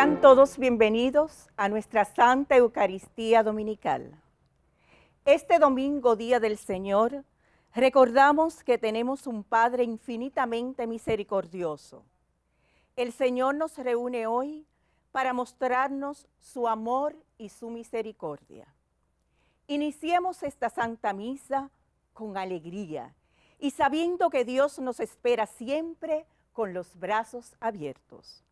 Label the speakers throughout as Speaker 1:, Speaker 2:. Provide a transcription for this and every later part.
Speaker 1: Sean todos bienvenidos a nuestra Santa Eucaristía Dominical. Este domingo, Día del Señor, recordamos que tenemos un Padre infinitamente misericordioso. El Señor nos reúne hoy para mostrarnos su amor y su misericordia. Iniciemos esta Santa Misa con alegría y sabiendo que Dios nos espera siempre con los brazos abiertos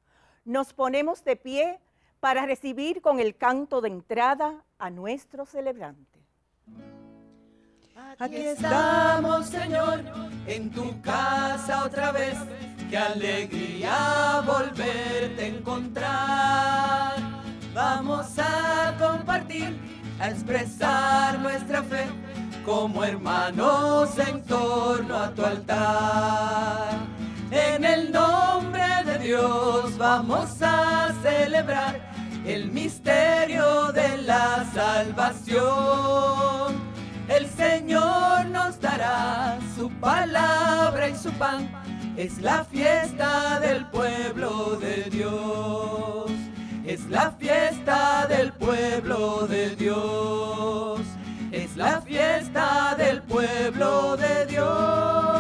Speaker 1: nos ponemos de pie para recibir con el canto de entrada a nuestro celebrante. Aquí estamos,
Speaker 2: Señor, en tu casa otra vez. Qué alegría volverte a encontrar. Vamos a compartir, a expresar nuestra fe como hermanos en torno a tu altar. En el nombre Dios vamos a celebrar el misterio de la salvación. El Señor nos dará su palabra y su pan. Es la fiesta del pueblo de Dios. Es la fiesta del pueblo de Dios. Es la fiesta del pueblo de Dios.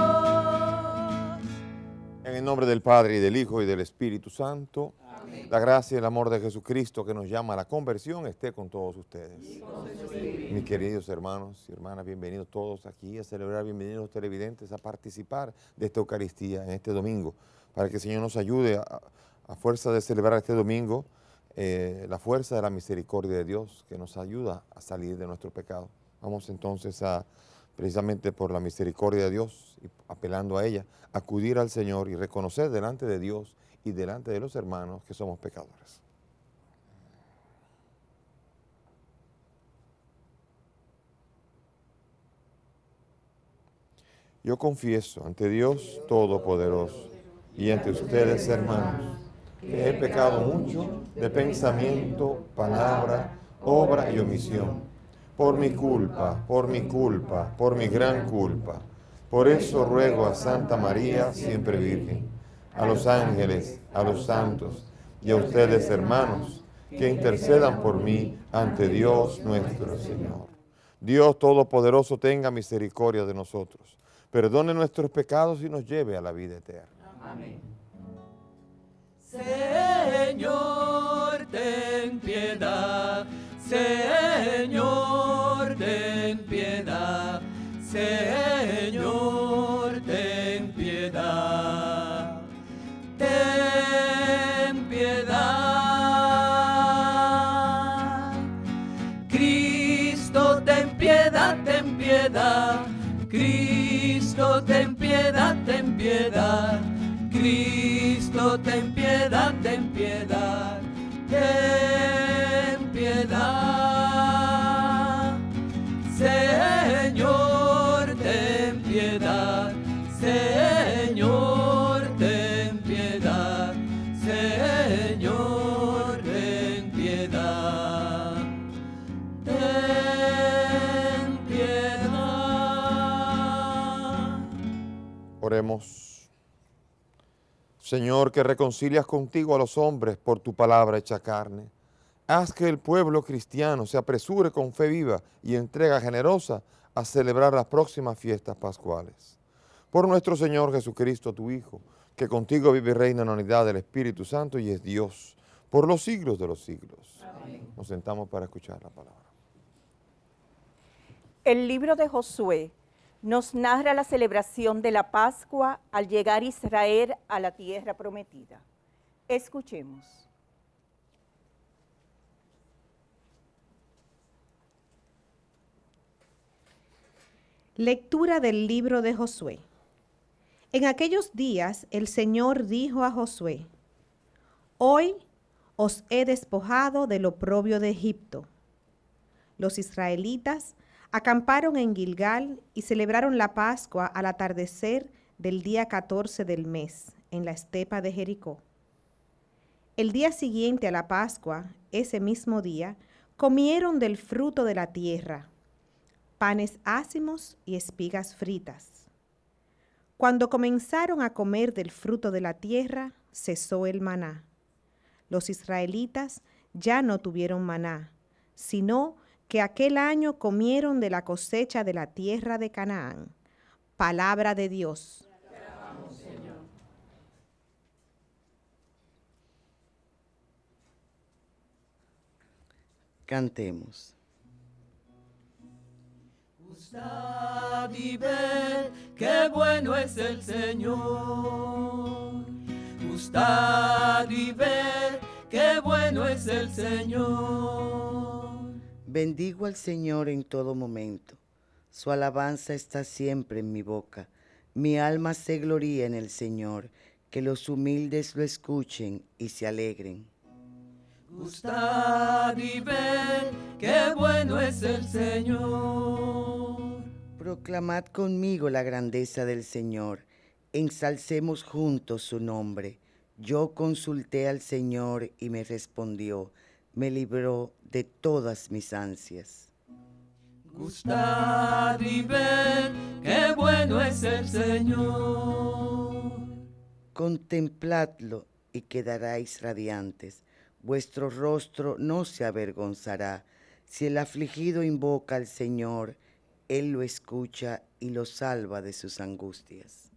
Speaker 3: En nombre del Padre, y del Hijo, y del Espíritu Santo. La gracia y el amor de Jesucristo que nos llama a la conversión esté con todos ustedes. Mis queridos hermanos y hermanas, bienvenidos todos aquí a celebrar, bienvenidos televidentes a participar de esta Eucaristía en este domingo, para que el Señor nos ayude a, fuerza de celebrar este domingo eh, la fuerza de la misericordia de Dios que nos ayuda a salir de nuestro pecado. Vamos entonces a precisamente por la misericordia de Dios, y apelando a ella, acudir al Señor y reconocer delante de Dios y delante de los hermanos que somos pecadores. Yo confieso ante Dios Todopoderoso y ante ustedes, hermanos, que he pecado mucho de pensamiento, palabra, obra y omisión por mi culpa, por mi culpa, por mi gran culpa. Por eso ruego a Santa María, siempre Virgen, a los ángeles, a los santos y a ustedes hermanos, que intercedan por mí ante Dios nuestro Señor. Dios Todopoderoso tenga misericordia de nosotros, perdone nuestros pecados y nos lleve a la vida eterna.
Speaker 2: Amén. Señor, ten piedad
Speaker 4: Señor,
Speaker 2: ten piedad, Señor, ten piedad, ten piedad. Cristo, ten piedad, ten piedad, Cristo, ten piedad, ten piedad, Cristo, ten piedad, ten piedad.
Speaker 3: Señor, que reconcilias contigo a los hombres por tu palabra hecha carne, haz que el pueblo cristiano se apresure con fe viva y entrega generosa a celebrar las próximas fiestas pascuales. Por nuestro Señor Jesucristo, tu Hijo, que contigo vive y reina en unidad del Espíritu Santo y es Dios, por los siglos de los siglos. Nos sentamos para escuchar la palabra.
Speaker 1: El libro de Josué, nos narra la celebración de la Pascua al llegar Israel a la tierra prometida. Escuchemos. Lectura del libro de Josué. En aquellos días el Señor dijo a Josué, Hoy os he despojado del oprobio de Egipto. Los israelitas acamparon en Gilgal y celebraron la Pascua al atardecer del día 14 del mes, en la estepa de Jericó. El día siguiente a la Pascua, ese mismo día, comieron del fruto de la tierra, panes ácimos y espigas fritas. Cuando comenzaron a comer del fruto de la tierra, cesó el maná. Los israelitas ya no tuvieron maná, sino que aquel año comieron de la cosecha de la tierra de Canaán. Palabra de Dios.
Speaker 5: Cantemos.
Speaker 2: Gustad y ver qué bueno es el
Speaker 5: Señor.
Speaker 2: Gustad y ver qué bueno es el Señor
Speaker 5: Bendigo al Señor en todo momento. Su alabanza está siempre en mi boca. Mi alma se gloría en el Señor. Que los humildes lo escuchen y se alegren. Gustad y ven, qué bueno es el Señor. Proclamad conmigo la grandeza del Señor. Ensalcemos juntos su nombre. Yo consulté al Señor y me respondió me libró de todas mis ansias. Gustad y ved qué bueno es el Señor. Contempladlo y quedaréis radiantes. Vuestro rostro no se avergonzará. Si el afligido invoca al Señor, Él lo escucha y lo salva de sus angustias.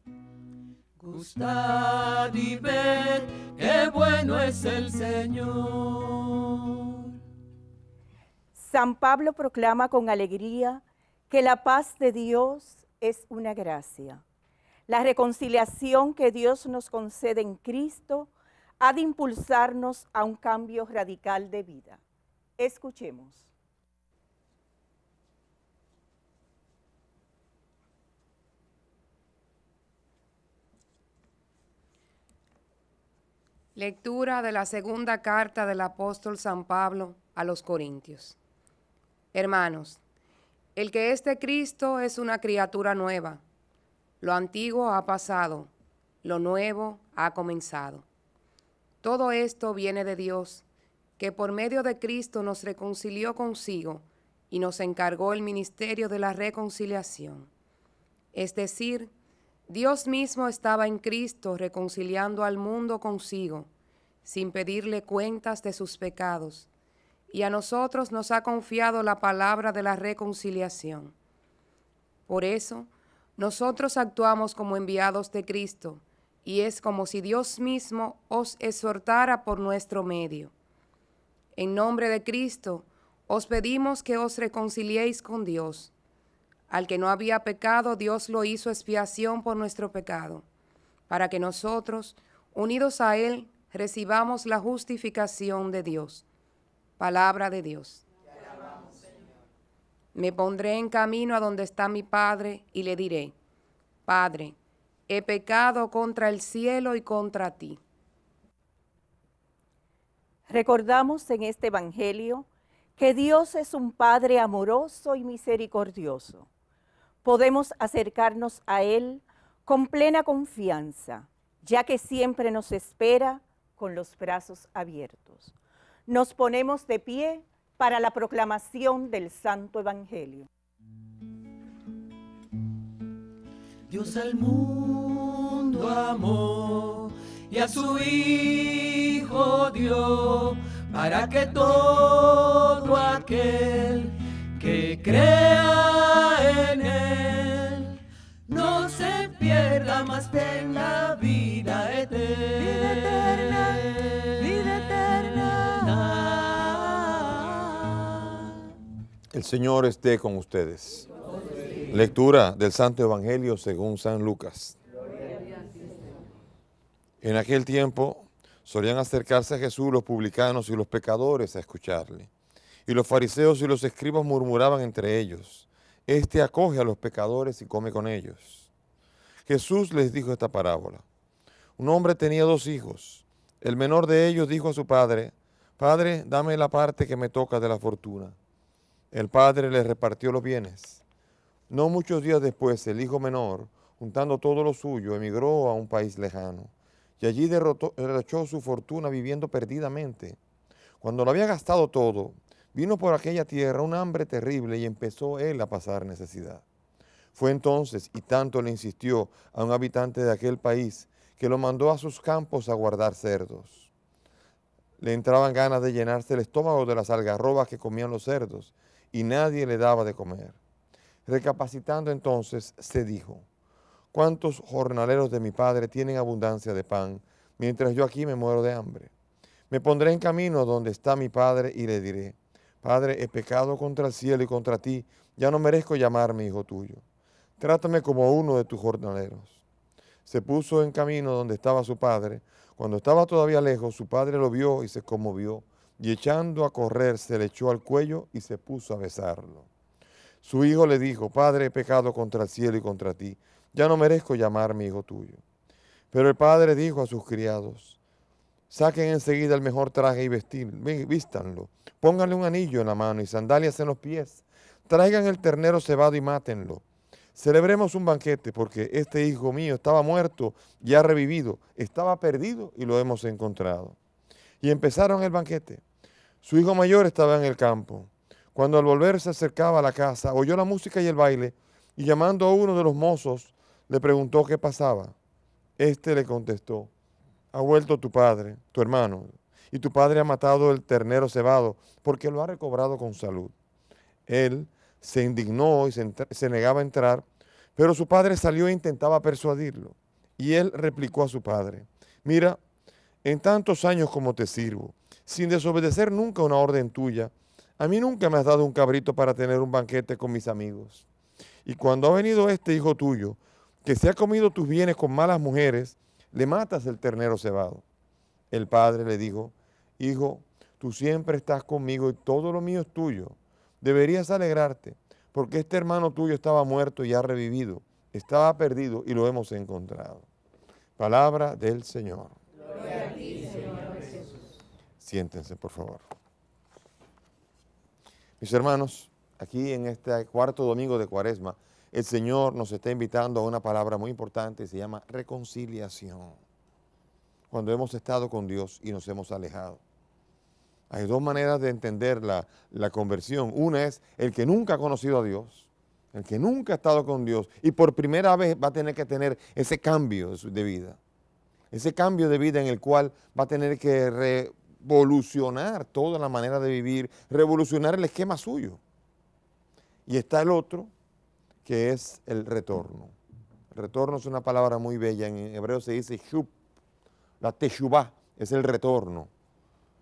Speaker 2: Gustad y
Speaker 1: qué
Speaker 5: bueno es el
Speaker 2: Señor.
Speaker 1: San Pablo proclama con alegría que la paz de Dios es una gracia. La reconciliación que Dios nos concede en Cristo ha de impulsarnos a un cambio radical de vida. Escuchemos.
Speaker 4: Lectura de la segunda carta del apóstol San Pablo a los Corintios. Hermanos, el que este Cristo es una criatura nueva. Lo antiguo ha pasado, lo nuevo ha comenzado. Todo esto viene de Dios, que por medio de Cristo nos reconcilió consigo y nos encargó el ministerio de la reconciliación. Es decir, Dios mismo estaba en Cristo reconciliando al mundo consigo, sin pedirle cuentas de sus pecados, y a nosotros nos ha confiado la palabra de la reconciliación. Por eso, nosotros actuamos como enviados de Cristo, y es como si Dios mismo os exhortara por nuestro medio. En nombre de Cristo, os pedimos que os reconciliéis con Dios. Al que no había pecado, Dios lo hizo expiación por nuestro pecado, para que nosotros, unidos a Él, recibamos la justificación de Dios. Palabra de Dios. Me pondré en camino a donde está mi Padre y le diré, Padre, he pecado contra el cielo y contra ti. Recordamos en este Evangelio que
Speaker 1: Dios es un Padre amoroso y misericordioso podemos acercarnos a Él con plena confianza, ya que siempre nos espera con los brazos abiertos. Nos ponemos de pie para la proclamación del Santo Evangelio.
Speaker 2: Dios al mundo amó y a su Hijo dio para que todo aquel que crea en Él no se pierda, más tenga vida eterna. Vida
Speaker 3: eterna. El Señor esté con ustedes. Lectura del Santo Evangelio según San Lucas. En aquel tiempo solían acercarse a Jesús los publicanos y los pecadores a escucharle. Y los fariseos y los escribas murmuraban entre ellos, Este acoge a los pecadores y come con ellos. Jesús les dijo esta parábola. Un hombre tenía dos hijos. El menor de ellos dijo a su padre, Padre, dame la parte que me toca de la fortuna. El padre le repartió los bienes. No muchos días después, el hijo menor, juntando todo lo suyo, emigró a un país lejano y allí derrotó, derrochó su fortuna viviendo perdidamente. Cuando lo había gastado todo, Vino por aquella tierra un hambre terrible y empezó él a pasar necesidad. Fue entonces, y tanto le insistió a un habitante de aquel país, que lo mandó a sus campos a guardar cerdos. Le entraban ganas de llenarse el estómago de las algarrobas que comían los cerdos, y nadie le daba de comer. Recapacitando entonces, se dijo, ¿cuántos jornaleros de mi padre tienen abundancia de pan, mientras yo aquí me muero de hambre? Me pondré en camino donde está mi padre y le diré, Padre, he pecado contra el cielo y contra ti, ya no merezco llamarme hijo tuyo. Trátame como uno de tus jornaleros. Se puso en camino donde estaba su padre. Cuando estaba todavía lejos, su padre lo vio y se conmovió, y echando a correr se le echó al cuello y se puso a besarlo. Su hijo le dijo, Padre, he pecado contra el cielo y contra ti, ya no merezco llamarme hijo tuyo. Pero el padre dijo a sus criados, Saquen enseguida el mejor traje y vestir, vístanlo. Pónganle un anillo en la mano y sandalias en los pies. Traigan el ternero cebado y mátenlo. Celebremos un banquete porque este hijo mío estaba muerto y ha revivido, estaba perdido y lo hemos encontrado. Y empezaron el banquete. Su hijo mayor estaba en el campo. Cuando al volver se acercaba a la casa, oyó la música y el baile y llamando a uno de los mozos, le preguntó qué pasaba. Este le contestó, ha vuelto tu padre, tu hermano, y tu padre ha matado el ternero cebado porque lo ha recobrado con salud. Él se indignó y se, negaba a entrar, pero su padre salió e intentaba persuadirlo. Y él replicó a su padre, mira, en tantos años como te sirvo, sin desobedecer nunca una orden tuya, a mí nunca me has dado un cabrito para tener un banquete con mis amigos. Y cuando ha venido este hijo tuyo, que se ha comido tus bienes con malas mujeres, le matas el ternero cebado. El padre le dijo, Hijo, tú siempre estás conmigo y todo lo mío es tuyo. Deberías alegrarte, porque este hermano tuyo estaba muerto y ha revivido, estaba perdido y lo hemos encontrado. Palabra del Señor.
Speaker 4: Gloria a ti, Señor Jesús.
Speaker 3: Siéntense, por favor. Mis hermanos, aquí en este cuarto domingo de Cuaresma, el Señor nos está invitando a una palabra muy importante, se llama reconciliación. Cuando hemos estado con Dios y nos hemos alejado. Hay dos maneras de entender la, conversión. Una es el que nunca ha conocido a Dios, el que nunca ha estado con Dios y por primera vez va a tener que tener ese cambio de vida. Ese cambio de vida en el cual va a tener que revolucionar toda la manera de vivir, revolucionar el esquema suyo. Y está el otro, que es el retorno. ...el Retorno es una palabra muy bella, en hebreo se dice shub, la teshubá es el retorno.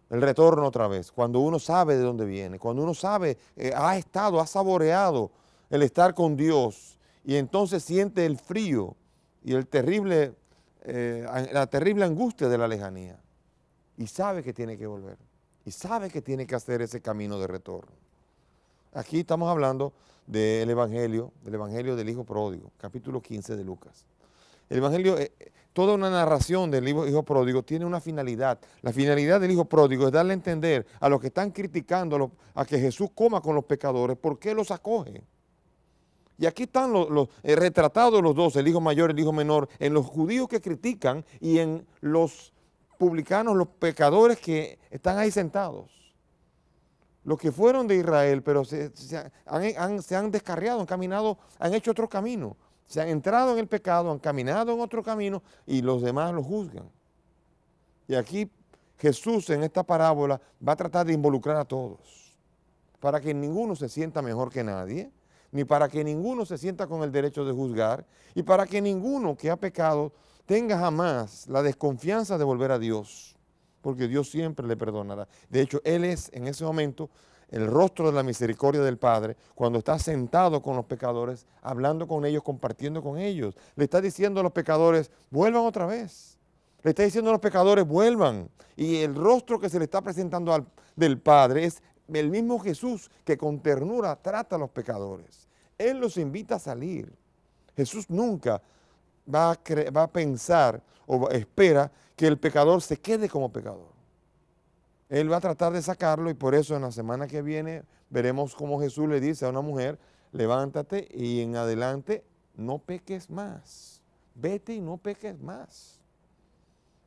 Speaker 3: El retorno otra vez, cuando uno sabe de dónde viene, cuando uno sabe, eh, ha estado, ha saboreado el estar con Dios y entonces siente el frío y el terrible, eh, la terrible angustia de la lejanía y sabe que tiene que volver y sabe que tiene que hacer ese camino de retorno. Aquí estamos hablando del Evangelio, del Evangelio del Hijo Pródigo, capítulo 15 de Lucas. El Evangelio, eh, toda una narración del Hijo Pródigo tiene una finalidad. La finalidad del Hijo Pródigo es darle a entender a los que están criticando a, que Jesús coma con los pecadores, ¿por qué los acoge? Y aquí están los, eh, retratados los dos, el hijo mayor, y el hijo menor, en los judíos que critican y en los publicanos, los pecadores que están ahí sentados los que fueron de Israel, pero se, han, han descarriado, han caminado, han hecho otro camino, se han entrado en el pecado, han caminado en otro camino y los demás lo juzgan. Y aquí Jesús en esta parábola va a tratar de involucrar a todos, para que ninguno se sienta mejor que nadie, ni para que ninguno se sienta con el derecho de juzgar, y para que ninguno que ha pecado tenga jamás la desconfianza de volver a Dios porque Dios siempre le perdonará. De hecho, Él es en ese momento el rostro de la misericordia del Padre, cuando está sentado con los pecadores, hablando con ellos, compartiendo con ellos. Le está diciendo a los pecadores, vuelvan otra vez. Le está diciendo a los pecadores, vuelvan. Y el rostro que se le está presentando del Padre es el mismo Jesús que con ternura trata a los pecadores. Él los invita a salir. Jesús nunca va va a pensar o espera que el pecador se quede como pecador. Él va a tratar de sacarlo y por eso en la semana que viene veremos cómo Jesús le dice a una mujer, levántate y en adelante no peques más. Vete y no peques más.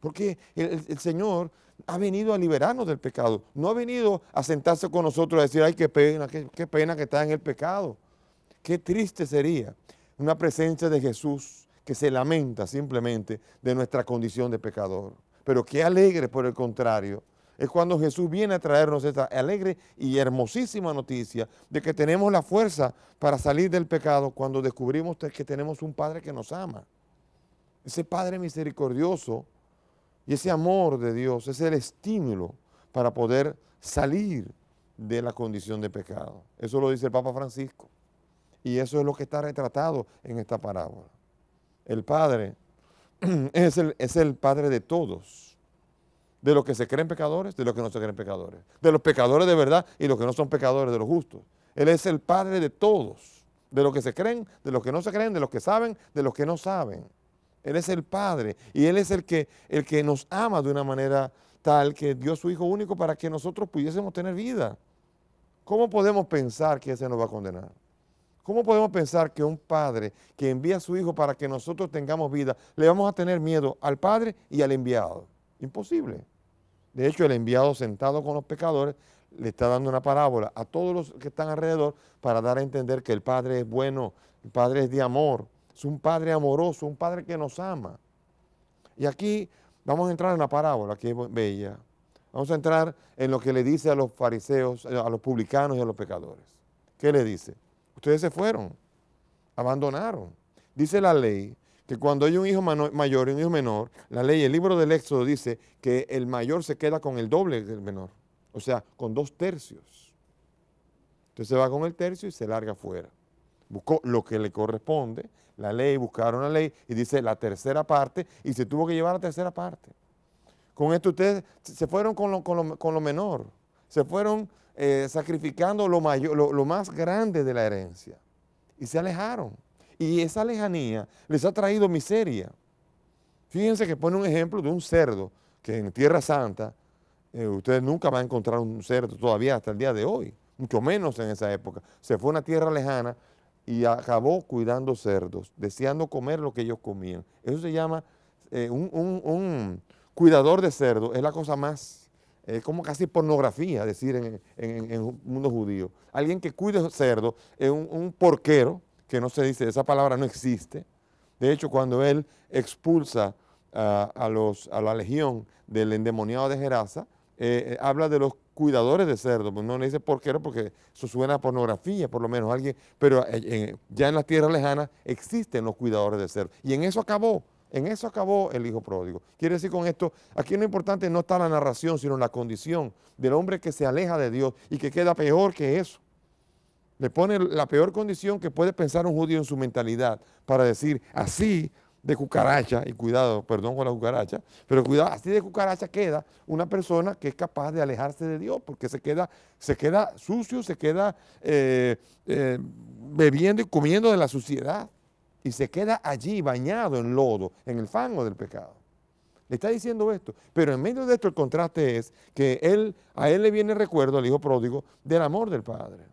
Speaker 3: Porque el, Señor ha venido a liberarnos del pecado. No ha venido a sentarse con nosotros a decir, ay, qué pena, qué pena que está en el pecado. Qué triste sería una presencia de Jesús que se lamenta simplemente de nuestra condición de pecador. Pero qué alegre, por el contrario, es cuando Jesús viene a traernos esta alegre y hermosísima noticia de que tenemos la fuerza para salir del pecado cuando descubrimos que tenemos un Padre que nos ama. Ese Padre misericordioso y ese amor de Dios es el estímulo para poder salir de la condición de pecado. Eso lo dice el Papa Francisco. Y eso es lo que está retratado en esta parábola el Padre, es el, es el Padre de todos. De los que se creen pecadores, de los que no se creen pecadores. De los pecadores de verdad y los que no son pecadores, de los justos. Él es el Padre de todos. De los que se creen, de los que no se creen, de los que saben, de los que no saben. Él es el Padre y Él es el que, el que nos ama de una manera tal que dio su Hijo único para que nosotros pudiésemos tener vida. ¿Cómo podemos pensar que ese nos va a condenar? ¿Cómo podemos pensar que un padre que envía a su hijo para que nosotros tengamos vida, le vamos a tener miedo al padre y al enviado? Imposible. De hecho, el enviado sentado con los pecadores le está dando una parábola a todos los que están alrededor para dar a entender que el padre es bueno, el padre es de amor, es un padre amoroso, un padre que nos ama. Y aquí vamos a entrar en la parábola que es bella. Vamos a entrar en lo que le dice a los fariseos, a los publicanos y a los pecadores. ¿Qué le dice? Ustedes se fueron, abandonaron. Dice la ley que cuando hay un hijo mayor y un hijo menor, la ley, el libro del Éxodo dice que el mayor se queda con el doble del menor, o sea, con dos tercios. Entonces se va con el tercio y se larga afuera. Buscó lo que le corresponde, la ley, buscaron la ley y dice la tercera parte y se tuvo que llevar la tercera parte. Con esto ustedes se fueron con con lo, con lo menor, se fueron eh, sacrificando lo, mayor, lo, más grande de la herencia. Y se alejaron. Y esa lejanía les ha traído miseria. Fíjense que pone un ejemplo de un cerdo que en Tierra Santa eh, ustedes nunca van a encontrar un cerdo todavía hasta el día de hoy, mucho menos en esa época. Se fue a una tierra lejana y acabó cuidando cerdos, deseando comer lo que ellos comían. Eso se llama eh, un, un cuidador de cerdo. es la cosa más es como casi pornografía, decir, en, el mundo judío. Alguien que cuide cerdo es un, porquero, que no se dice, esa palabra no existe. De hecho, cuando él expulsa a, la legión del endemoniado de Gerasa, eh, eh, habla de los cuidadores de cerdo, pues no le dice porquero porque eso suena a pornografía, por lo menos alguien, pero eh, ya en las tierras lejanas existen los cuidadores de cerdo. Y en eso acabó en eso acabó el hijo pródigo. Quiere decir con esto, aquí lo importante no está la narración, sino la condición del hombre que se aleja de Dios y que queda peor que eso. Le pone la peor condición que puede pensar un judío en su mentalidad para decir, así de cucaracha, y cuidado, perdón con la cucaracha, pero cuidado, así de cucaracha queda una persona que es capaz de alejarse de Dios, porque se queda, se queda sucio, se queda eh, eh, bebiendo y comiendo de la suciedad y se queda allí bañado en lodo, en el fango del pecado. Le está diciendo esto, pero en medio de esto el contraste es que a él le viene recuerdo, al hijo pródigo, del amor del padre,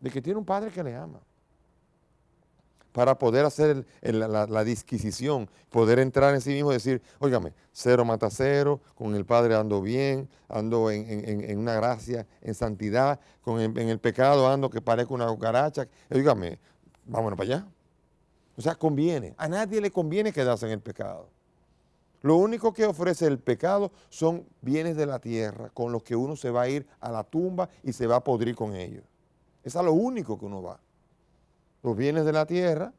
Speaker 3: de que tiene un padre que le ama para poder hacer la, disquisición, poder entrar en sí mismo y decir, óigame, cero mata cero, con el Padre ando bien, ando en, una gracia, en santidad, con en el pecado ando que parezco una cucaracha, óigame, vámonos para allá, o sea, conviene. A nadie le conviene quedarse en el pecado. Lo único que ofrece el pecado son bienes de la tierra, con los que uno se va a ir a la tumba y se va a podrir con ellos. Es lo único que uno va. Los bienes de la tierra,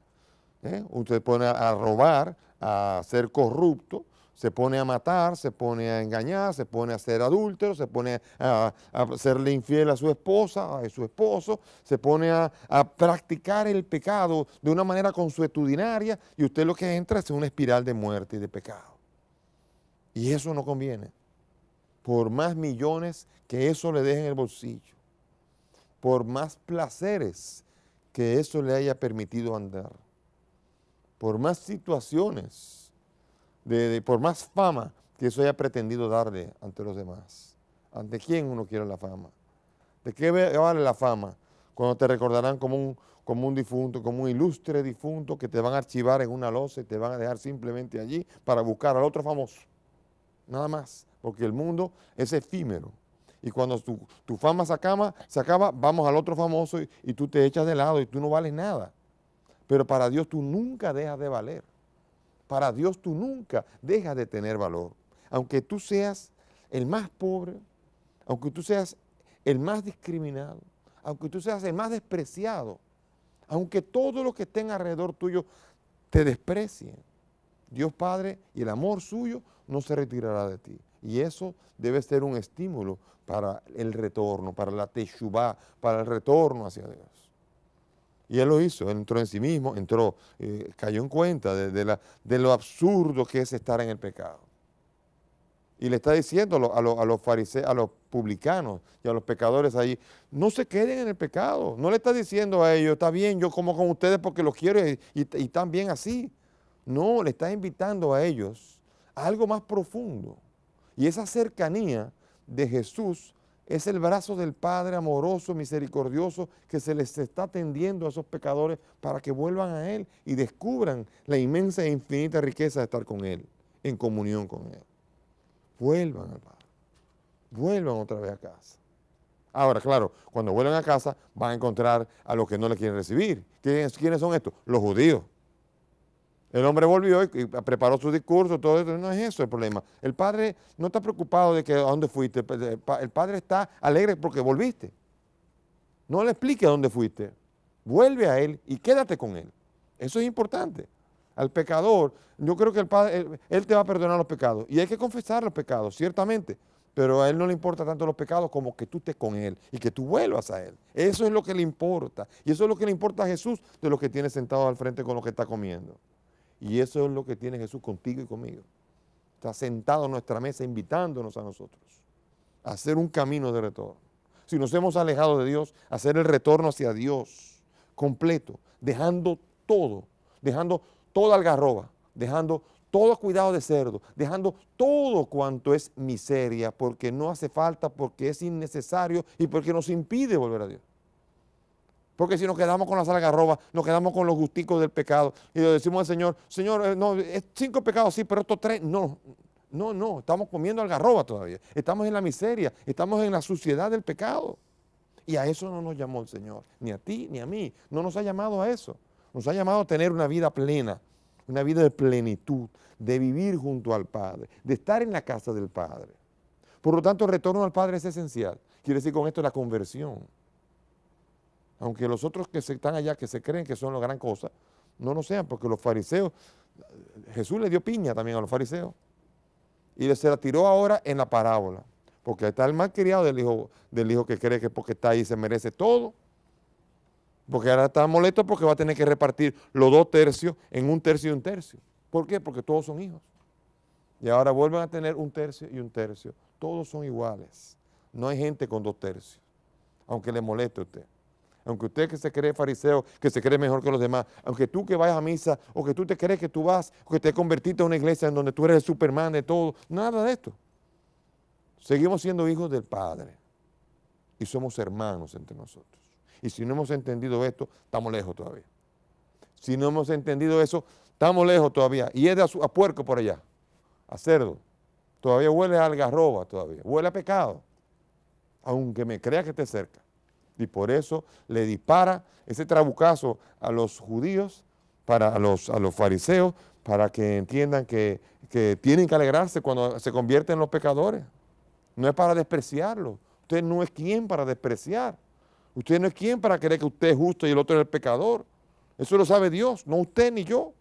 Speaker 3: ¿eh? usted pone a robar, a ser corrupto, se pone a matar, se pone a engañar, se pone a ser adúltero, se pone a, serle infiel a su esposa, a su esposo, se pone a, practicar el pecado de una manera consuetudinaria y usted lo que entra es en una espiral de muerte y de pecado. Y eso no conviene. Por más millones que eso le deje en el bolsillo, por más placeres que eso le haya permitido andar, por más situaciones por más fama que eso haya pretendido darle ante los demás. ¿Ante quién uno quiere la fama? ¿De qué vale la fama? Cuando te recordarán como un, como un difunto, como un ilustre difunto que te van a archivar en una loza y te van a dejar simplemente allí para buscar al otro famoso. Nada más, porque el mundo es efímero. Y cuando tu, fama se acaba, se acaba, vamos al otro famoso y tú te echas de lado y tú no vales nada. Pero para Dios tú nunca dejas de valer. Para Dios tú nunca dejas de tener valor. Aunque tú seas el más pobre, aunque tú seas el más discriminado, aunque tú seas el más despreciado, aunque todo lo que estén alrededor tuyo te desprecien, Dios Padre y el amor suyo no se retirará de ti. Y eso debe ser un estímulo para el retorno, para la teshuva, para el retorno hacia Dios. Y él lo hizo, entró en sí mismo, entró, eh, cayó en cuenta de, lo absurdo que es estar en el pecado. Y le está diciendo a, los fariseos, a los publicanos y a los pecadores ahí, no se queden en el pecado. No le está diciendo a ellos, está bien, yo como con ustedes porque los quiero y, también están bien así. No, le está invitando a ellos a algo más profundo. Y esa cercanía de Jesús es el brazo del Padre amoroso, misericordioso, que se les está tendiendo a esos pecadores para que vuelvan a Él y descubran la inmensa e infinita riqueza de estar con Él, en comunión con Él. Vuelvan al Padre, vuelvan otra vez a casa. Ahora, claro, cuando vuelvan a casa van a encontrar a los que no le quieren recibir. ¿Quiénes, quiénes son estos? Los judíos. El hombre volvió y, preparó su discurso, todo eso. No es eso el problema. El padre no está preocupado de que a dónde fuiste. Pues, el padre está alegre porque volviste. No le explique a dónde fuiste. Vuelve a él y quédate con él. Eso es importante. Al pecador, yo creo que el padre, él, te va a perdonar los pecados. Y hay que confesar los pecados, ciertamente. Pero a él no le importa tanto los pecados como que tú estés con él y que tú vuelvas a él. Eso es lo que le importa. Y eso es lo que le importa a Jesús de los que tiene sentado al frente con lo que está comiendo. Y eso es lo que tiene Jesús contigo y conmigo. Está sentado a nuestra mesa invitándonos a nosotros a hacer un camino de retorno. Si nos hemos alejado de Dios, hacer el retorno hacia Dios completo, dejando todo, dejando toda algarroba, dejando todo cuidado de cerdo, dejando todo cuanto es miseria, porque no hace falta, porque es innecesario y porque nos impide volver a Dios. Porque si nos quedamos con la algarrobas, nos quedamos con los gusticos del pecado y le decimos al Señor, Señor, eh, no, eh, cinco pecados, sí, pero estos tres, no, no, no, estamos comiendo algarroba todavía. Estamos en la miseria, estamos en la suciedad del pecado. Y a eso no nos llamó el Señor, ni a ti ni a mí. No nos ha llamado a eso. Nos ha llamado a tener una vida plena, una vida de plenitud, de vivir junto al Padre, de estar en la casa del Padre. Por lo tanto, el retorno al Padre es esencial. Quiere decir con esto la conversión aunque los otros que se están allá, que se creen que son la gran cosa, no lo sean, porque los fariseos, Jesús le dio piña también a los fariseos, y se la tiró ahora en la parábola, porque está el mal criado del hijo, del hijo que cree que porque está ahí se merece todo, porque ahora está molesto porque va a tener que repartir los dos tercios en un tercio y un tercio. ¿Por qué? Porque todos son hijos. Y ahora vuelven a tener un tercio y un tercio. Todos son iguales. No hay gente con dos tercios, aunque le moleste a usted aunque usted que se cree fariseo, que se cree mejor que los demás, aunque tú que vayas a misa, o que tú te crees que tú vas, o que te convertiste a una iglesia en donde tú eres el Superman de todo, nada de esto. Seguimos siendo hijos del Padre y somos hermanos entre nosotros. Y si no hemos entendido esto, estamos lejos todavía. Si no hemos entendido eso, estamos lejos todavía. Y es de a, puerco por allá, a cerdo. Todavía huele a algarroba, todavía. Huele a pecado, aunque me crea que esté cerca. Y por eso le dispara ese trabucazo a los judíos, para a los, a los fariseos, para que entiendan que, que tienen que alegrarse cuando se convierten en los pecadores. No es para despreciarlo. Usted no es quien para despreciar. Usted no es quien para creer que usted es justo y el otro es el pecador. Eso lo sabe Dios, no usted ni yo,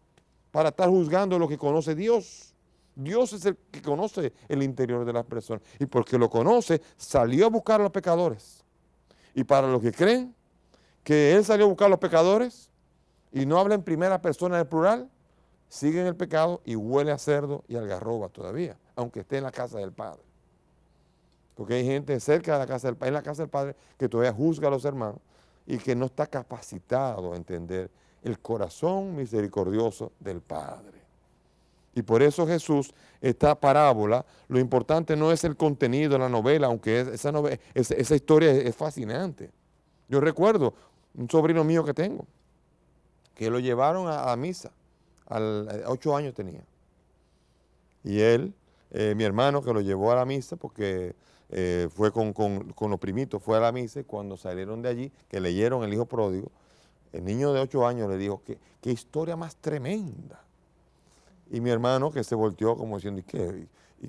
Speaker 3: para estar juzgando lo que conoce Dios. Dios es el que conoce el interior de las personas. Y porque lo conoce, salió a buscar a los pecadores. Y para los que creen que Él salió a buscar a los pecadores y no habla en primera persona del plural, siguen el pecado y huele a cerdo y algarroba todavía, aunque esté en la casa del Padre. Porque hay gente cerca de la casa del Padre, en la casa del Padre, que todavía juzga a los hermanos y que no está capacitado a entender el corazón misericordioso del Padre. Y por eso Jesús, esta parábola, lo importante no es el contenido de la novela, aunque esa, esa, historia es fascinante. Yo recuerdo un sobrino mío que tengo, que lo llevaron a, la misa, a eh, ocho años tenía. Y él, eh, mi hermano que lo llevó a la misa, porque eh, fue con, los primitos, fue a la misa y cuando salieron de allí, que leyeron El Hijo Pródigo, el niño de ocho años le dijo, que qué historia más tremenda. Y mi hermano que se volteó como diciendo, ¿y qué? ¿Y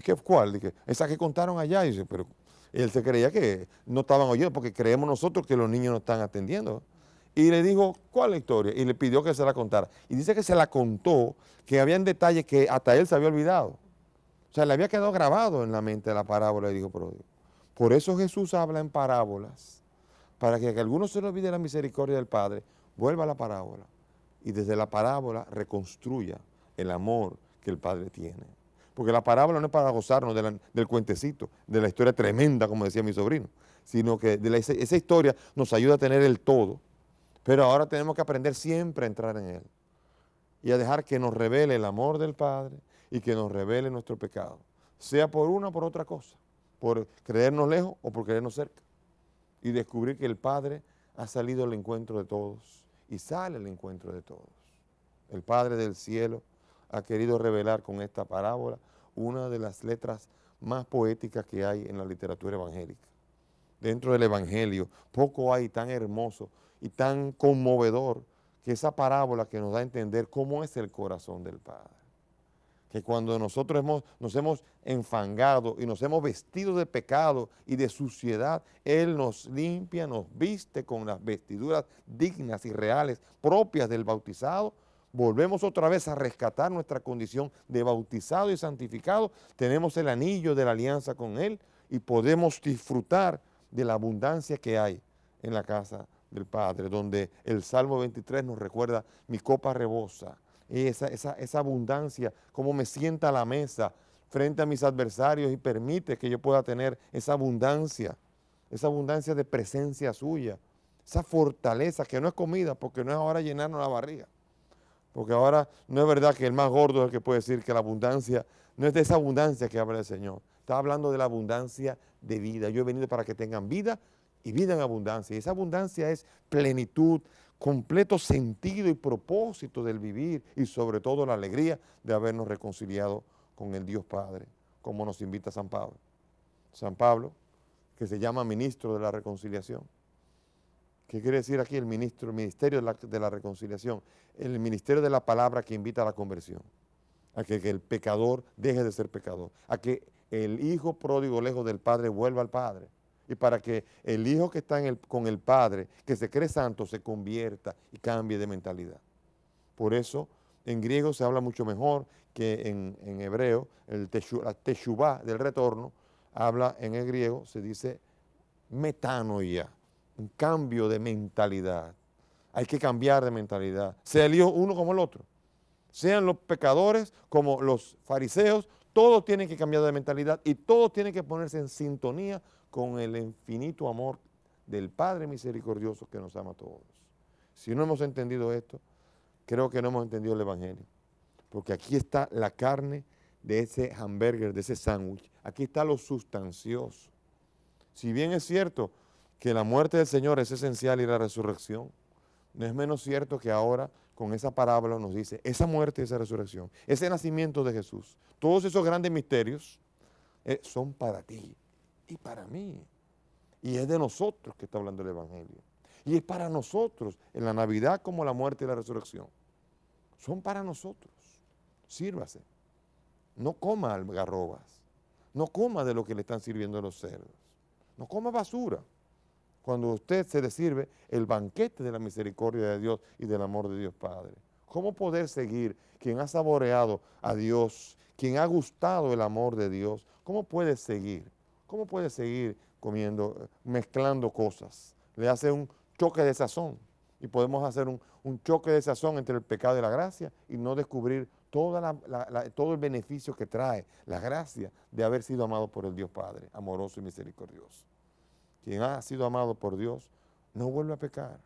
Speaker 3: qué, cuál? Esa que contaron allá. Y dice, pero él se creía que no estaban oyendo porque creemos nosotros que los niños no están atendiendo. Y le dijo, ¿cuál la historia? Y le pidió que se la contara. Y dice que se la contó, que había en detalles que hasta él se había olvidado. O sea, le había quedado grabado en la mente la parábola y dijo, pero por eso Jesús habla en parábolas, para que, que alguno se le olvide la misericordia del Padre, vuelva a la parábola y desde la parábola reconstruya el amor que el Padre tiene. Porque la parábola no es para gozarnos del cuentecito, de la historia tremenda, como decía mi sobrino, sino que de esa, esa historia nos ayuda a tener el todo, pero ahora tenemos que aprender siempre a entrar en él y a dejar que nos revele el amor del Padre y que nos revele nuestro pecado, sea por una o por otra cosa, por creernos lejos o por creernos cerca, y descubrir que el Padre ha salido al encuentro de todos y sale al encuentro de todos. El Padre del cielo ha querido revelar con esta parábola una de las letras más poéticas que hay en la literatura evangélica. Dentro del Evangelio, poco hay tan hermoso y tan conmovedor que esa parábola que nos da a entender cómo es el corazón del Padre. Que cuando nosotros hemos, nos hemos enfangado y nos hemos vestido de pecado y de suciedad, Él nos limpia, nos viste con las vestiduras dignas y reales propias del bautizado volvemos otra vez a rescatar nuestra condición de bautizado y santificado, tenemos el anillo de la alianza con Él y podemos disfrutar de la abundancia que hay en la casa del Padre, donde el Salmo 23 nos recuerda, mi copa rebosa, esa, esa, abundancia, cómo me sienta a la mesa frente a mis adversarios y permite que yo pueda tener esa abundancia, esa abundancia de presencia suya, esa fortaleza que no es comida porque no es ahora llenarnos la barriga, porque ahora no es verdad que el más gordo es el que puede decir que la abundancia, no es de esa abundancia que habla el Señor. Está hablando de la abundancia de vida. Yo he venido para que tengan vida y vida en abundancia. Y esa abundancia es plenitud, completo sentido y propósito del vivir y sobre todo la alegría de habernos reconciliado con el Dios Padre, como nos invita San Pablo. San Pablo, que se llama ministro de la reconciliación. ¿Qué quiere decir aquí el ministro, ministerio de la, reconciliación? El ministerio de la palabra que invita a la conversión, a que, el pecador deje de ser pecador, a que el hijo pródigo lejos del padre vuelva al padre. Y para que el hijo que está con el padre, que se cree santo, se convierta y cambie de mentalidad. Por eso en griego se habla mucho mejor que en, hebreo, el la teshuvah del retorno, habla en el griego, se dice metanoia un cambio de mentalidad. Hay que cambiar de mentalidad. Sea el uno como el otro. Sean los pecadores como los fariseos. Todos tienen que cambiar de mentalidad y todos tienen que ponerse en sintonía con el infinito amor del Padre misericordioso que nos ama a todos. Si no hemos entendido esto, creo que no hemos entendido el Evangelio. Porque aquí está la carne de ese hamburger, de ese sándwich. Aquí está lo sustancioso. Si bien es cierto, que la muerte del Señor es esencial y la resurrección. No es menos cierto que ahora con esa parábola nos dice esa muerte y esa resurrección, ese nacimiento de Jesús, todos esos grandes misterios eh, son para ti y para mí. Y es de nosotros que está hablando el Evangelio. Y es para nosotros, en la Navidad como la muerte y la resurrección. Son para nosotros. Sírvase. No coma algarrobas. No coma de lo que le están sirviendo los cerdos. No coma basura cuando usted se le sirve el banquete de la misericordia de Dios y del amor de Dios Padre. ¿Cómo poder seguir quien ha saboreado a Dios, quien ha gustado el amor de Dios? ¿Cómo puede seguir? ¿Cómo puede seguir comiendo, mezclando cosas? Le hace un choque de sazón y podemos hacer un, choque de sazón entre el pecado y la gracia y no descubrir todo el beneficio que trae la gracia de haber sido amado por el Dios Padre, amoroso y misericordioso quien ha sido amado por Dios, no vuelve a pecar.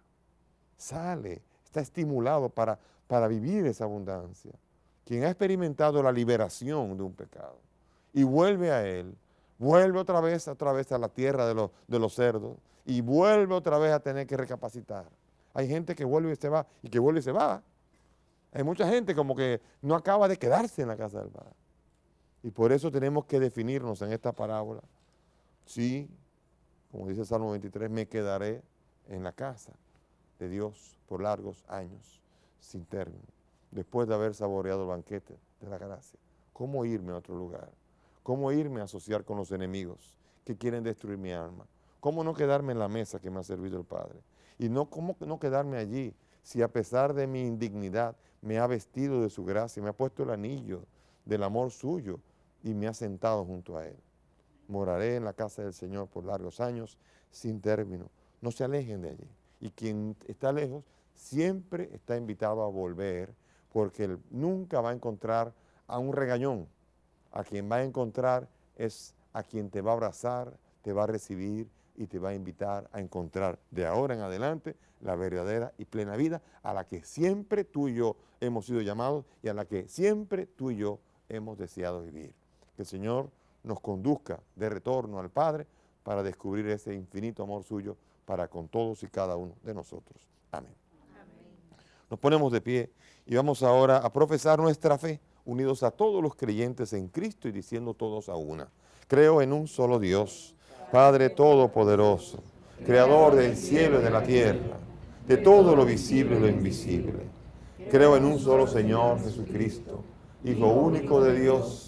Speaker 3: Sale, está estimulado para, para vivir esa abundancia. Quien ha experimentado la liberación de un pecado y vuelve a él, vuelve otra vez, otra vez a la tierra de los, de los cerdos y vuelve otra vez a tener que recapacitar. Hay gente que vuelve y se va y que vuelve y se va. Hay mucha gente como que no acaba de quedarse en la casa del Padre. Y por eso tenemos que definirnos en esta parábola. Sí, como dice el Salmo 23, me quedaré en la casa de Dios por largos años, sin término, después de haber saboreado el banquete de la gracia. ¿Cómo irme a otro lugar? ¿Cómo irme a asociar con los enemigos que quieren destruir mi alma? ¿Cómo no quedarme en la mesa que me ha servido el Padre? Y no, ¿cómo no quedarme allí si a pesar de mi indignidad me ha vestido de su gracia, me ha puesto el anillo del amor suyo y me ha sentado junto a Él? moraré en la casa del Señor por largos años, sin término. No se alejen de allí. Y quien está lejos siempre está invitado a volver, porque él nunca va a encontrar a un regañón. A quien va a encontrar es a quien te va a abrazar, te va a recibir y te va a invitar a encontrar de ahora en adelante la verdadera y plena vida a la que siempre tú y yo hemos sido llamados y a la que siempre tú y yo hemos deseado vivir. Que el Señor nos conduzca de retorno al Padre para descubrir ese infinito amor suyo para con todos y cada uno de nosotros. Amén. Nos ponemos de pie y vamos ahora a profesar nuestra fe unidos a todos los creyentes en Cristo y diciendo todos a una. Creo en un solo Dios, Padre Todopoderoso, Creador del cielo y de la tierra, de todo lo visible y lo invisible. Creo en un solo Señor Jesucristo, Hijo único de Dios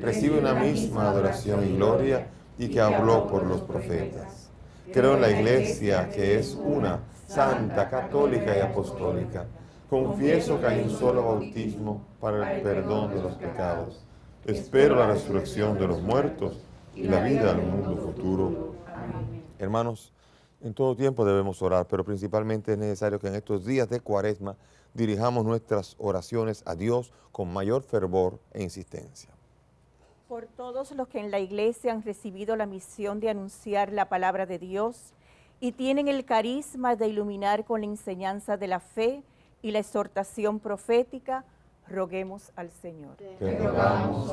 Speaker 3: recibe una misma adoración y gloria y que habló por los profetas. Creo en la Iglesia, que es una, santa, católica y apostólica. Confieso que hay un solo bautismo para el perdón de los pecados. Espero la resurrección de los muertos y la vida del mundo futuro. Hermanos, en todo tiempo debemos orar, pero principalmente es necesario que en estos días de cuaresma dirijamos nuestras oraciones a Dios con mayor fervor e insistencia
Speaker 1: por todos los que en la iglesia han recibido la misión de anunciar la palabra de Dios y tienen el carisma de iluminar con la enseñanza de la fe y la exhortación profética, roguemos al Señor. Te rogamos,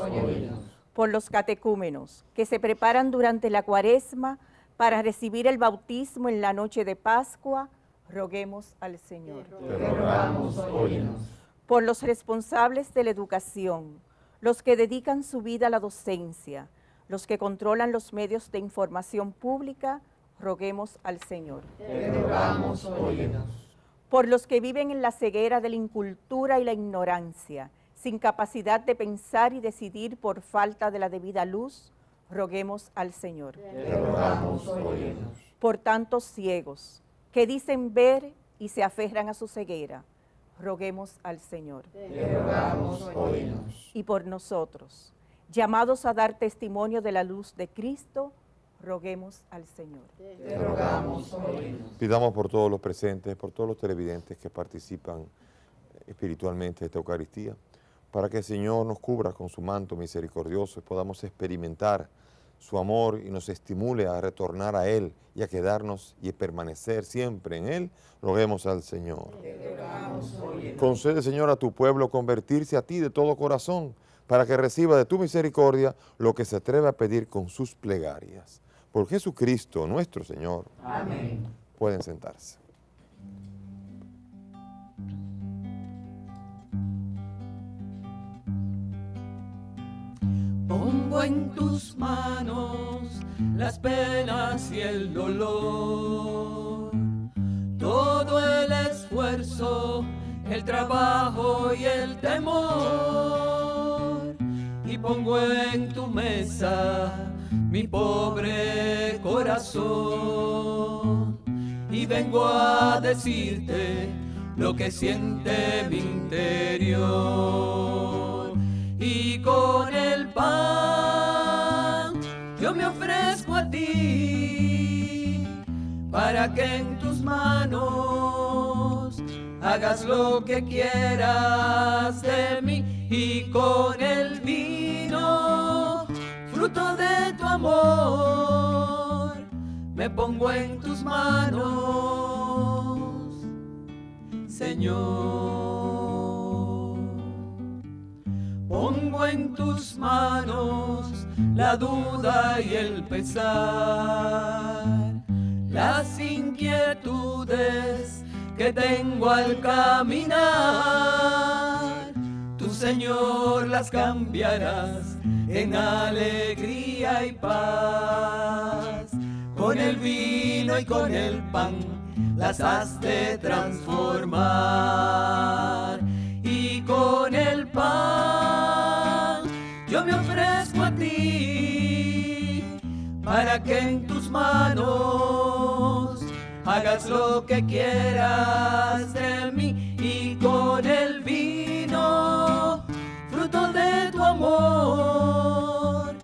Speaker 1: por los catecúmenos que se preparan durante la cuaresma para recibir el bautismo en la noche de Pascua, roguemos al Señor.
Speaker 2: Te rogamos,
Speaker 1: Por los responsables de la educación, los que dedican su vida a la docencia, los que controlan los medios de información pública, roguemos al Señor. Te rogamos, Por los que viven en la ceguera de la incultura y la ignorancia, sin capacidad de pensar y decidir por falta de la debida luz, roguemos al Señor. Te rogamos, Por tantos ciegos que dicen ver y se aferran a su ceguera, roguemos al Señor. Y por nosotros, llamados a dar testimonio de la luz de Cristo, roguemos al Señor.
Speaker 3: Pidamos por todos los presentes, por todos los televidentes que participan eh, espiritualmente de esta Eucaristía, para que el Señor nos cubra con su manto misericordioso y podamos experimentar su amor y nos estimule a retornar a Él y a quedarnos y permanecer siempre en Él, roguemos al Señor. Concede, Señor, a tu pueblo convertirse a ti de todo corazón, para que reciba de tu misericordia lo que se atreve a pedir con sus plegarias. Por Jesucristo nuestro Señor.
Speaker 2: Amén.
Speaker 3: Pueden sentarse.
Speaker 2: Pongo en tus manos las penas y el dolor todo el esfuerzo, el trabajo y el temor. Y pongo en tu mesa mi pobre corazón. Y vengo a decirte lo que siente mi interior. Y con el pan yo me ofrezco a ti para que en tus manos hagas lo que quieras de mí y con el vino, fruto de tu amor, me pongo en tus manos, Señor. Pongo en tus manos la duda y el pesar las inquietudes que tengo al caminar. Tu Señor las cambiarás en alegría y paz. Con el vino y con el pan las has de transformar. Y con el pan yo me ofrezco a ti para que en tus manos hagas lo que quieras de mí y con el vino, fruto de tu amor,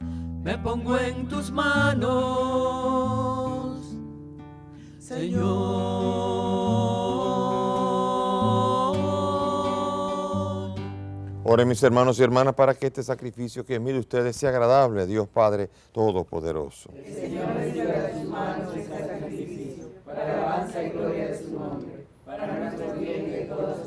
Speaker 2: me pongo en tus manos, Señor.
Speaker 3: Oren mis hermanos y hermanas para que este sacrificio que mire ustedes sea agradable a Dios Padre Todopoderoso. El alabanza y gloria de su nombre, para nuestro bien y de todas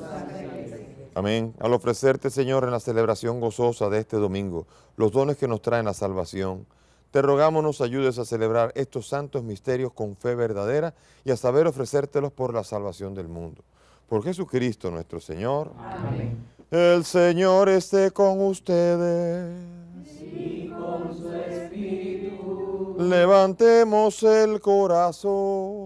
Speaker 3: Amén. Al ofrecerte, Señor, en la celebración gozosa de este domingo, los dones que nos traen la salvación, te rogamos nos ayudes a celebrar estos santos misterios con fe verdadera y a saber ofrecértelos por la salvación del mundo. Por Jesucristo nuestro Señor. Amén. El Señor esté con ustedes. Y con su espíritu. Levantemos el corazón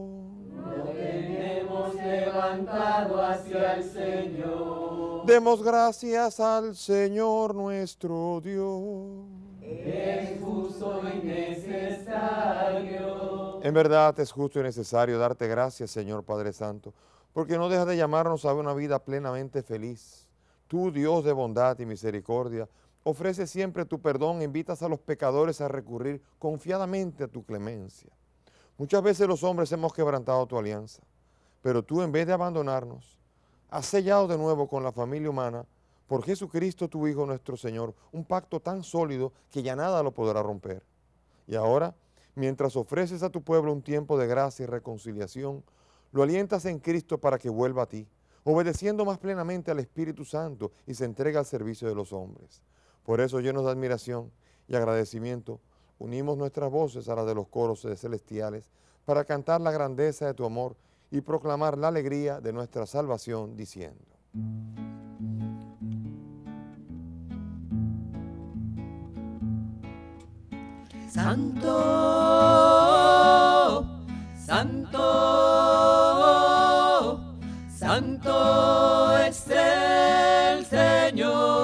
Speaker 2: levantado hacia el Señor.
Speaker 3: Demos gracias al Señor nuestro Dios.
Speaker 2: Es justo y necesario.
Speaker 3: En verdad es justo y necesario darte gracias, Señor Padre Santo, porque no dejas de llamarnos a una vida plenamente feliz. Tú, Dios de bondad y misericordia, ofrece siempre tu perdón e invitas a los pecadores a recurrir confiadamente a tu clemencia. Muchas veces los hombres hemos quebrantado tu alianza. Pero tú en vez de abandonarnos, has sellado de nuevo con la familia humana por Jesucristo tu Hijo nuestro Señor, un pacto tan sólido que ya nada lo podrá romper. Y ahora, mientras ofreces a tu pueblo un tiempo de gracia y reconciliación, lo alientas en Cristo para que vuelva a ti, obedeciendo más plenamente al Espíritu Santo y se entrega al servicio de los hombres. Por eso, llenos de admiración y agradecimiento, unimos nuestras voces a las de los coros celestiales para cantar la grandeza de tu amor y proclamar la alegría de nuestra salvación diciendo.
Speaker 2: Santo, santo, santo es el Señor.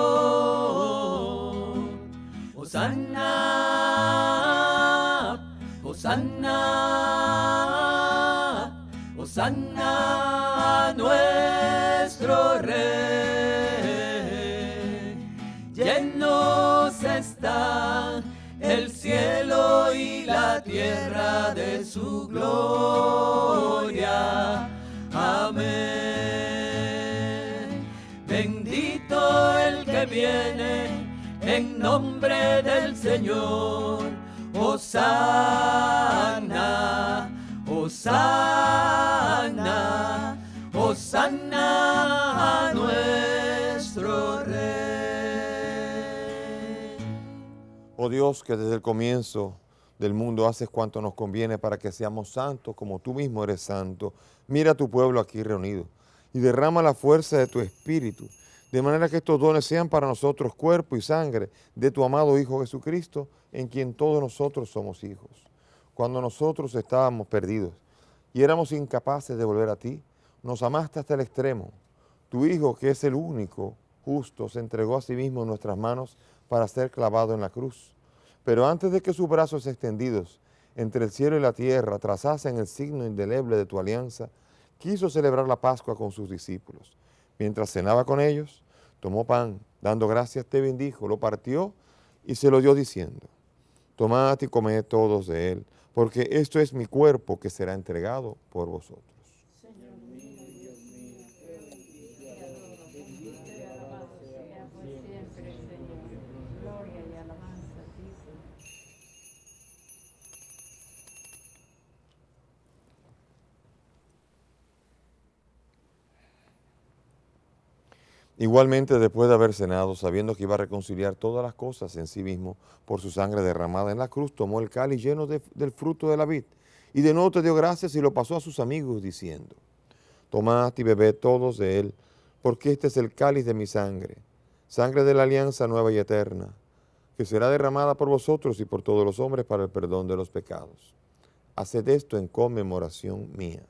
Speaker 2: Oh, rey. Llenos está el cielo y la tierra de su gloria. Amén. Bendito el que viene en nombre del Señor. Osana, Osana, Osana.
Speaker 3: Oh Dios, que desde el comienzo del mundo haces cuanto nos conviene para que seamos santos como tú mismo eres santo. Mira a tu pueblo aquí reunido y derrama la fuerza de tu espíritu, de manera que estos dones sean para nosotros cuerpo y sangre de tu amado Hijo Jesucristo, en quien todos nosotros somos hijos. Cuando nosotros estábamos perdidos y éramos incapaces de volver a ti, nos amaste hasta el extremo. Tu Hijo, que es el único justo, se entregó a sí mismo en nuestras manos para ser clavado en la cruz pero antes de que sus brazos extendidos entre el cielo y la tierra trazasen el signo indeleble de tu alianza, quiso celebrar la Pascua con sus discípulos. Mientras cenaba con ellos, tomó pan, dando gracias te bendijo, lo partió y se lo dio diciendo, tomad y comed todos de él, porque esto es mi cuerpo que será entregado por vosotros. Igualmente, después de haber cenado, sabiendo que iba a reconciliar todas las cosas en sí mismo por su sangre derramada en la cruz, tomó el cáliz lleno del fruto de la vid y de nuevo te dio gracias y lo pasó a sus amigos diciendo, tomad y bebed todos de él, porque este es el cáliz de mi sangre, sangre de la alianza nueva y eterna, que será derramada por vosotros y por todos los hombres para el perdón de los pecados. Haced esto en conmemoración mía.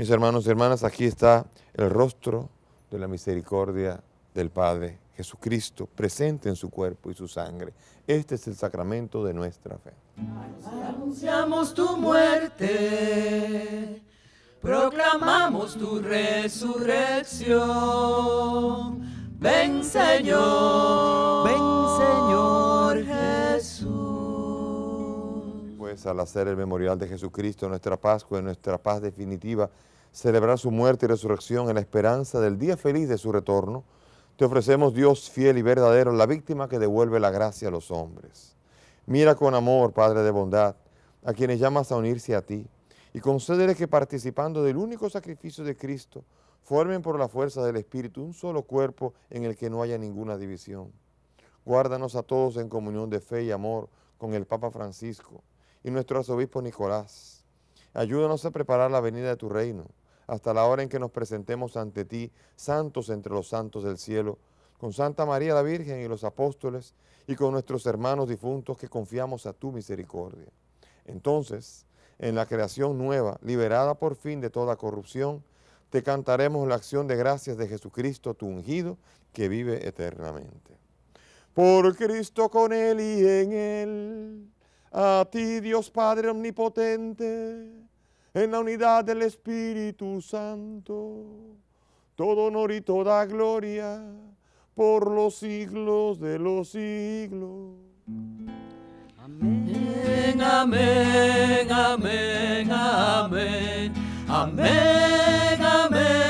Speaker 3: Mis hermanos y hermanas, aquí está el rostro de la misericordia del Padre Jesucristo presente en su cuerpo y su sangre. Este es el sacramento de nuestra fe.
Speaker 2: Anunciamos tu muerte, proclamamos tu resurrección. Ven Señor, ven Señor
Speaker 3: al hacer el memorial de Jesucristo, nuestra Pascua y nuestra paz definitiva, celebrar su muerte y resurrección en la esperanza del día feliz de su retorno, te ofrecemos, Dios fiel y verdadero, la víctima que devuelve la gracia a los hombres. Mira con amor, Padre de bondad, a quienes llamas a unirse a ti, y concédele que participando del único sacrificio de Cristo, formen por la fuerza del Espíritu un solo cuerpo en el que no haya ninguna división. Guárdanos a todos en comunión de fe y amor con el Papa Francisco, y nuestro arzobispo Nicolás. Ayúdanos a preparar la venida de tu reino, hasta la hora en que nos presentemos ante ti, santos entre los santos del cielo, con Santa María la Virgen y los apóstoles, y con nuestros hermanos difuntos que confiamos a tu misericordia. Entonces, en la creación nueva, liberada por fin de toda corrupción, te cantaremos la acción de gracias de Jesucristo, tu ungido, que vive eternamente. Por Cristo con Él y en Él a ti, Dios Padre Omnipotente, en la unidad del Espíritu Santo, todo honor y toda gloria por los siglos de los siglos. Amén, amén, amén, amén, amén,
Speaker 2: amén.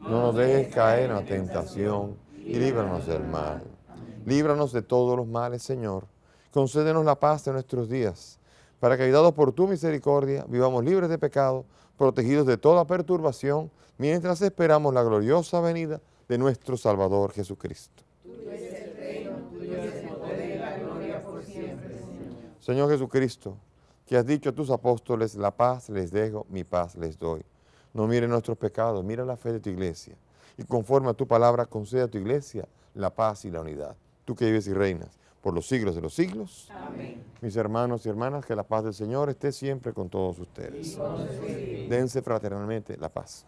Speaker 3: no nos dejes caer en la tentación y líbranos del mal. Líbranos de todos los males, Señor. Concédenos la paz de nuestros días, para que, ayudados por tu misericordia, vivamos libres de pecado, protegidos de toda perturbación, mientras esperamos la gloriosa venida de nuestro Salvador Jesucristo.
Speaker 4: el reino, el poder y la gloria por siempre, Señor.
Speaker 3: Señor Jesucristo, que has dicho a tus apóstoles, la paz les dejo, mi paz les doy no mire nuestros pecados, mira la fe de tu iglesia. Y conforme a tu palabra, concede a tu iglesia la paz y la unidad. Tú que vives y reinas por los siglos de los siglos. Amén. Mis hermanos y hermanas, que la paz del Señor esté siempre con todos ustedes. Dense fraternalmente la paz.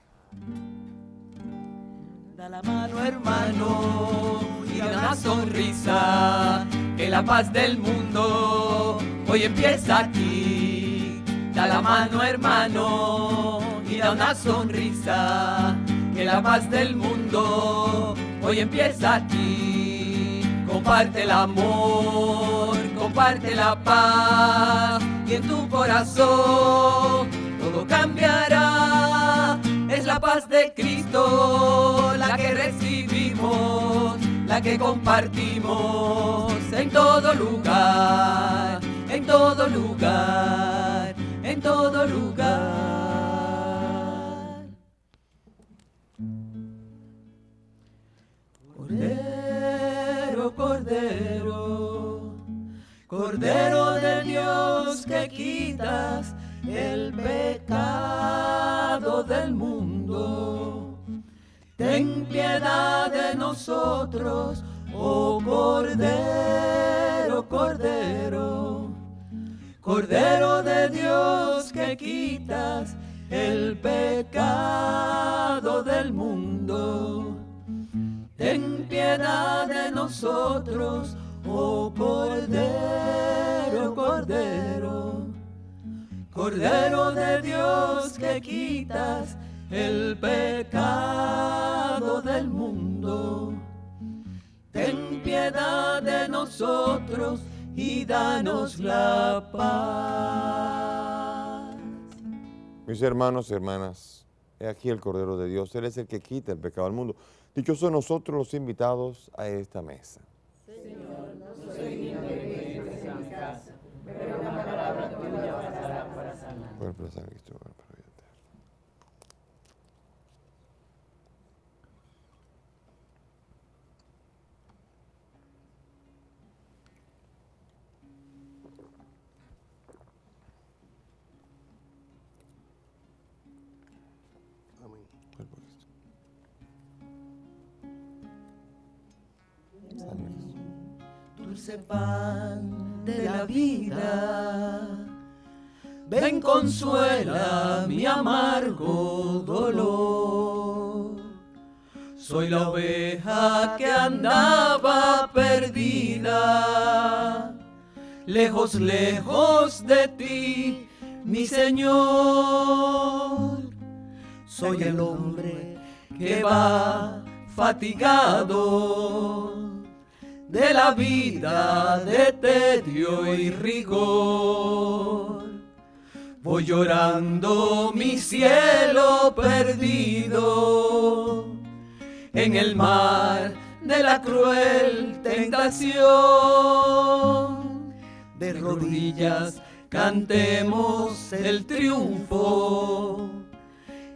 Speaker 2: Da la mano, hermano, y da sonrisa, que la paz del mundo hoy empieza aquí. Da la mano, hermano y da una sonrisa, que la paz del mundo hoy empieza aquí. Comparte el amor, comparte la paz y en tu corazón todo cambiará. Es la paz de Cristo la que recibimos, la que compartimos en todo lugar, en todo lugar, en todo lugar.
Speaker 4: Cordero,
Speaker 2: Cordero de Dios que quitas el pecado del mundo. Ten piedad de nosotros, oh Cordero, Cordero, Cordero de Dios que quitas el pecado del mundo. Ten piedad nosotros, oh Cordero, Cordero, Cordero de Dios que quitas el pecado del mundo. Ten piedad de nosotros y danos la paz.
Speaker 3: Mis hermanos y hermanas, he aquí el Cordero de Dios, Él es el que quita el pecado del mundo. Dichosos nosotros los invitados a esta mesa.
Speaker 5: Señor, no soy digno de en mi casa, pero
Speaker 3: una palabra tuya bastará para sanar. Por el
Speaker 2: dulce pan de la vida. Ven, consuela mi amargo dolor. Soy la oveja que andaba perdida, lejos, lejos de ti, mi Señor. Soy el hombre que va fatigado de la vida de tedio y rigor. Voy llorando mi cielo perdido en el mar de la cruel tentación. De rodillas cantemos el triunfo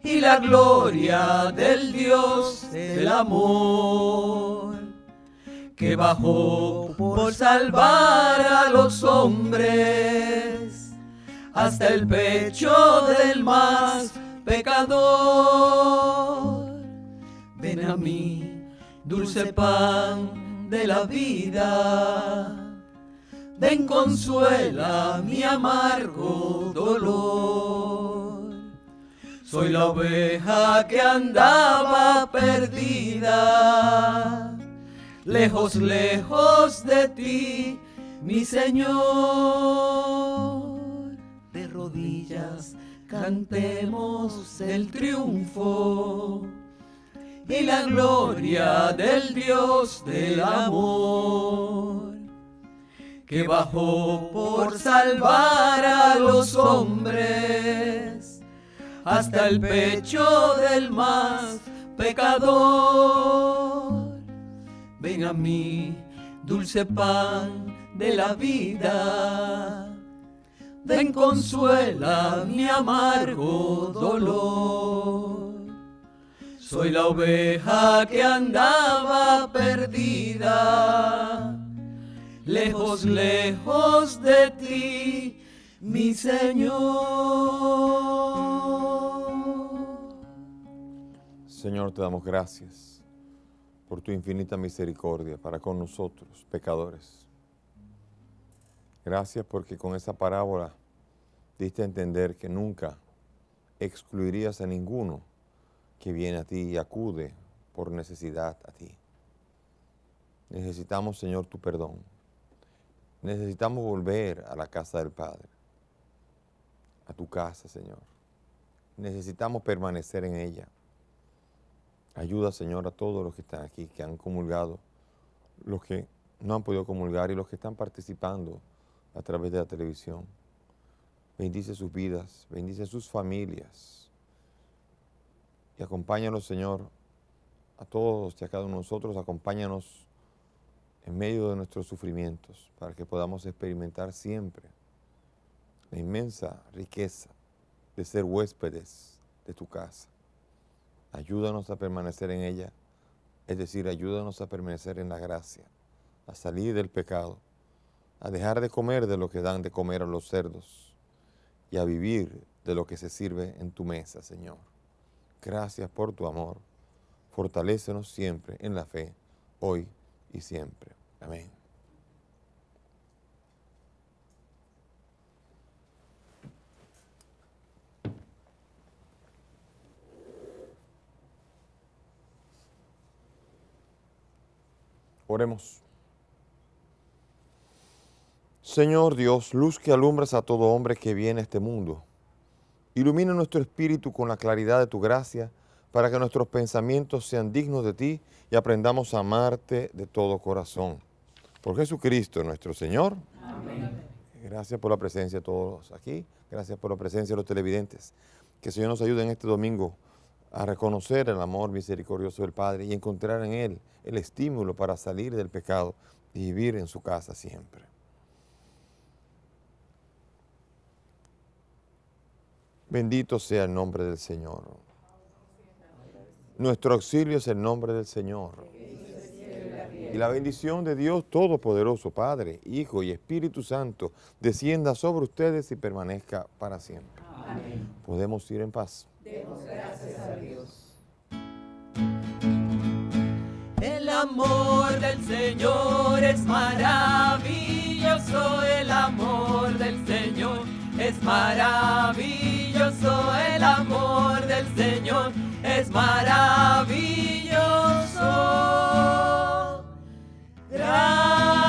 Speaker 2: y la gloria del Dios del amor que bajó por salvar a los hombres hasta el pecho del más pecador. Ven a mí, dulce pan de la vida. Ven consuela mi amargo dolor. Soy la oveja que andaba perdida lejos, lejos de ti, mi Señor. De rodillas cantemos el triunfo
Speaker 4: y la gloria del
Speaker 2: Dios del amor, que bajó por salvar a los hombres hasta el pecho del más pecador ven a mí, dulce pan de la vida. Ven consuela mi amargo dolor. Soy la oveja que andaba perdida, lejos, lejos de ti, mi Señor.
Speaker 3: Señor, te damos gracias por tu infinita misericordia para con nosotros, pecadores. Gracias porque con esa parábola diste a entender que nunca excluirías a ninguno que viene a ti y acude por necesidad a ti. Necesitamos, Señor, tu perdón. Necesitamos volver a la casa del Padre, a tu casa, Señor. Necesitamos permanecer en ella. Ayuda, Señor, a todos los que están aquí, que han comulgado, los que no han podido comulgar y los que están participando a través de la televisión. Bendice sus vidas, bendice sus familias. Y acompáñanos, Señor, a todos y a cada uno de nosotros, acompáñanos en medio de nuestros sufrimientos, para que podamos experimentar siempre la inmensa riqueza de ser huéspedes de tu casa. Ayúdanos a permanecer en ella, es decir, ayúdanos a permanecer en la gracia, a salir del pecado, a dejar de comer de lo que dan de comer a los cerdos y a vivir de lo que se sirve en tu mesa, Señor. Gracias por tu amor. Fortalécenos siempre en la fe, hoy y siempre. Amén. Oremos. Señor Dios, luz que alumbras a todo hombre que viene a este mundo, ilumina nuestro espíritu con la claridad de tu gracia, para que nuestros pensamientos sean dignos de ti y aprendamos a amarte de todo corazón. Por Jesucristo nuestro Señor. Amén. Gracias por la presencia de todos aquí, gracias por la presencia de los televidentes. Que el Señor nos ayude en este domingo a reconocer el amor misericordioso del Padre y encontrar en Él el estímulo para salir del pecado y vivir en su casa siempre. Bendito sea el nombre del Señor. Nuestro auxilio es el nombre del Señor. Y la bendición de Dios Todopoderoso, Padre, Hijo y Espíritu Santo, descienda sobre ustedes y permanezca para siempre. Podemos ir en paz. Demos gracias a Dios.
Speaker 2: El amor del Señor es maravilloso, el amor del Señor es maravilloso, el amor del Señor es maravilloso. Gracias.